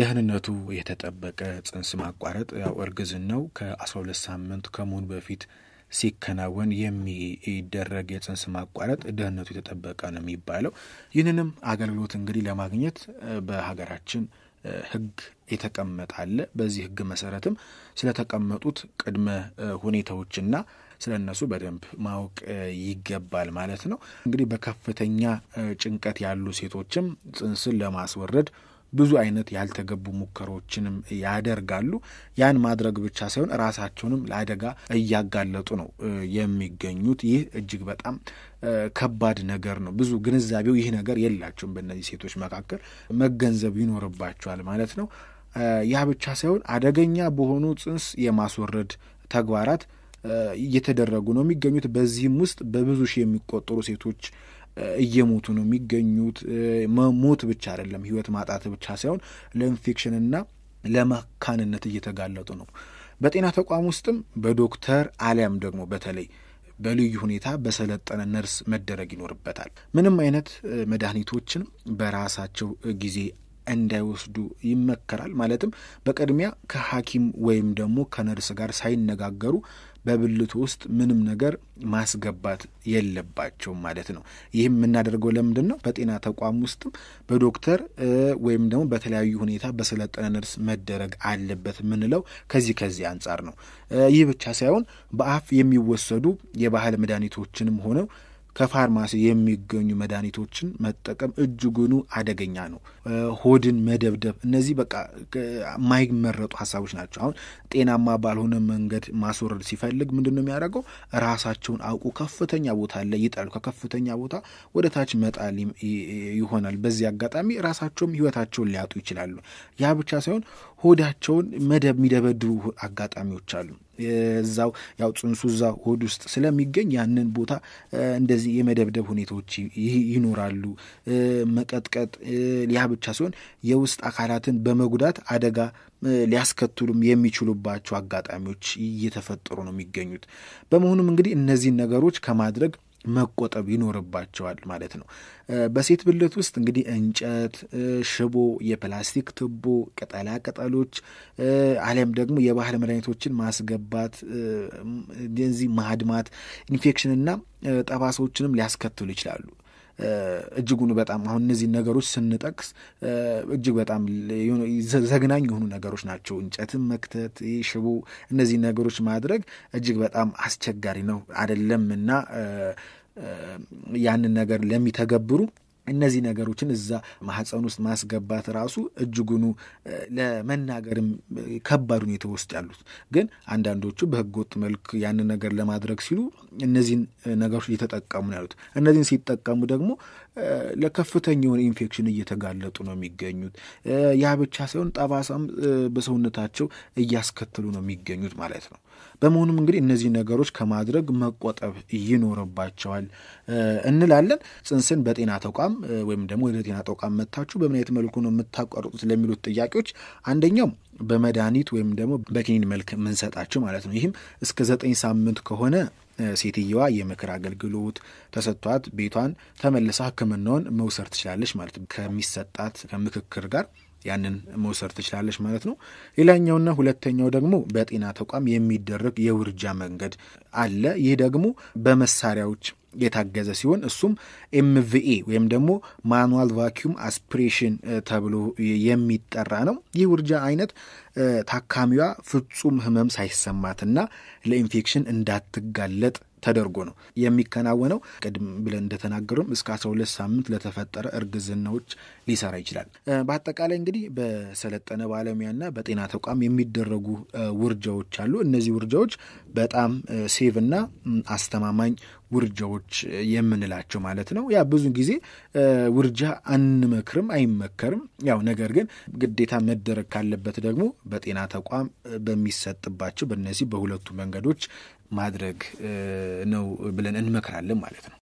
ደህንነቱ የተጠበቀ ጽንስ ማቋረጥ ያው እርግዝናው ከ12 ሳምንት ከመሆኑ በፊት ሲከናወን የሚደረግ የጽንስ ማቋረጥ ደህንነቱ የተጠበቀ ነው የሚባለው። ይህንንም አገልግሎት እንግዲህ ለማግኘት በሀገራችን ሕግ የተቀመጣለ አለ። በዚህ ሕግ መሰረትም ስለተቀመጡት ቅድመ ሁኔታዎችና ስለ እነሱ በደንብ ማወቅ ይገባል ማለት ነው። እንግዲህ በከፍተኛ ጭንቀት ያሉ ሴቶችም ጽንስን ለማስወረድ ብዙ አይነት ያልተገቡ ሙከራዎችንም ያደርጋሉ። ያን ማድረግ ብቻ ሳይሆን ራሳቸውንም ለአደጋ እያጋለጡ ነው የሚገኙት። ይህ እጅግ በጣም ከባድ ነገር ነው። ብዙ ግንዛቤው ይህ ነገር የላቸውም። በእነዚህ ሴቶች መካከል መገንዘብ ይኖርባቸዋል ማለት ነው። ያ ብቻ ሳይሆን አደገኛ በሆኑ ጽንስ የማስወረድ ተግባራት እየተደረጉ ነው የሚገኙት። በዚህም ውስጥ በብዙ ሺህ የሚቆጠሩ ሴቶች እየሞቱ ነው የሚገኙት። ሞት ብቻ አይደለም፣ ህይወት ማጣት ብቻ ሳይሆን ለኢንፌክሽንና ለመካንነት እየተጋለጡ ነው። በጤና ተቋም ውስጥም በዶክተር አሊያም ደግሞ በተለይ በልዩ ሁኔታ በሰለጠነ ነርስ መደረግ ይኖርበታል። ምንም አይነት መድኃኒቶችን በራሳቸው ጊዜ እንዳይወስዱ ይመከራል። ማለትም በቅድሚያ ከሐኪም ወይም ደግሞ ከነርስ ጋር ሳይነጋገሩ በብልቱ ውስጥ ምንም ነገር ማስገባት የለባቸውም ማለት ነው። ይህም የምናደርገው ለምንድን ነው? በጤና ተቋም ውስጥም በዶክተር ወይም ደግሞ በተለያዩ ሁኔታ በሰለጠነ ነርስ መደረግ አለበት ምንለው ከዚህ ከዚህ አንጻር ነው። ይህ ብቻ ሳይሆን በአፍ የሚወሰዱ የባህል መድኃኒቶችንም ሆነው ከፋርማሲ የሚገኙ መድኃኒቶችን መጠቀም እጅጉኑ አደገኛ ነው። ሆድን መደብደብ፣ እነዚህ በቃ የማይመረጡ ሀሳቦች ናቸው። አሁን ጤናማ ባልሆነ መንገድ ማስወረድ ሲፈልግ ምንድን ነው የሚያደርገው? ራሳቸውን አውቁ ከፍተኛ ቦታ ላይ ይጣሉ። ከከፍተኛ ቦታ ወደ ታች መጣል ይሆናል። በዚህ አጋጣሚ ራሳቸውም ህይወታቸውን ሊያጡ ይችላሉ። ያ ብቻ ሳይሆን ሆዳቸውን መደብ የሚደበድቡ አጋጣሚዎች አሉ። እዛው ያው ጽንሱ እዛ ሆድ ውስጥ ስለሚገኝ ያንን ቦታ እንደዚህ የመደብደብ ሁኔታዎች ይኖራሉ። መቀጥቀጥ ያ ብቻ ሲሆን የውስጥ አካላትን በመጉዳት አደጋ ሊያስከትሉም የሚችሉባቸው አጋጣሚዎች እየተፈጠሩ ነው የሚገኙት። በመሆኑም እንግዲህ እነዚህን ነገሮች ከማድረግ መቆጠብ ይኖርባቸዋል ማለት ነው። በሴት ብልት ውስጥ እንግዲህ እንጨት፣ ሽቦ፣ የፕላስቲክ ትቦ፣ ቅጠላ ቅጠሎች አሊያም ደግሞ የባህል መድኃኒቶችን ማስገባት እዚህ ማድማት ኢንፌክሽንና ጠባሳዎችንም ሊያስከትሉ ይችላሉ። እጅጉን በጣም አሁን እነዚህ ነገሮች ስንጠቅስ እጅግ በጣም ዘግናኝ የሆኑ ነገሮች ናቸው። እንጨትን መክተት፣ ሽቦ፣ እነዚህ ነገሮች ማድረግ እጅግ በጣም አስቸጋሪ ነው አይደለም እና ያንን ነገር ለሚተገብሩ እነዚህ ነገሮችን እዛ ማህፀን ውስጥ ማስገባት ራሱ እጅጉኑ ለመናገርም ከባድ ሁኔታ ውስጥ ያሉት ግን አንዳንዶቹ በህገወጥ መልክ ያንን ነገር ለማድረግ ሲሉ እነዚህን ነገሮች እየተጠቀሙ ነው ያሉት። እነዚህን ሲጠቀሙ ደግሞ ለከፍተኛ የሆነ ኢንፌክሽን እየተጋለጡ ነው የሚገኙት። ያ ብቻ ሳይሆን ጠባሳም በሰውነታቸው እያስከተሉ ነው የሚገኙት ማለት ነው። በመሆኑም እንግዲህ እነዚህ ነገሮች ከማድረግ መቆጠብ ይኖርባቸዋል እንላለን። ጽንስን በጤና ተቋም ወይም ደግሞ ወደ ጤና ተቋም መታችሁ በምን አይነት መልኩ ነው የምታቋርጡት ለሚሉት ጥያቄዎች አንደኛው በመድኃኒት ወይም ደግሞ በኪኒን መልክ የምንሰጣቸው ማለት ነው። ይህም እስከ ዘጠኝ ሳምንት ከሆነ ሴትየዋ የምክር አገልግሎት ተሰጥቷት ቤቷን ተመልሳ ሕክምናውን መውሰድ ትችላለች ማለት ነው ከሚሰጣት ከምክክር ጋር ያንን መውሰድ ትችላለች ማለት ነው። ሌላኛውና ሁለተኛው ደግሞ በጤና ተቋም የሚደረግ የውርጃ መንገድ አለ። ይህ ደግሞ በመሳሪያዎች የታገዘ ሲሆን እሱም ኤምቪኤ ወይም ደግሞ ማኑዋል ቫኪዩም አስፒሬሽን ተብሎ የሚጠራ ነው። ይህ ውርጃ አይነት ታካሚዋ ፍጹም ህመም ሳይሰማትና ለኢንፌክሽን እንዳትጋለጥ ተደርጎ ነው የሚከናወነው። ቅድም ብለን እንደተናገሩም እስከ 12 ሳምንት ለተፈጠረ እርግዝናዎች ሊሰራ ይችላል። በአጠቃላይ እንግዲህ በሰለጠነ ባለሙያና በጤና ተቋም የሚደረጉ ውርጃዎች አሉ። እነዚህ ውርጃዎች በጣም ሴቭ እና አስተማማኝ ውርጃዎች የምንላቸው ማለት ነው። ያ ብዙ ጊዜ ውርጃ አንመክርም፣ አይመከርም። ያው ነገር ግን ግዴታ መደረግ ካለበት ደግሞ በጤና ተቋም በሚሰጥባቸው በእነዚህ በሁለቱ መንገዶች ማድረግ ነው ብለን እንመክራለን ማለት ነው።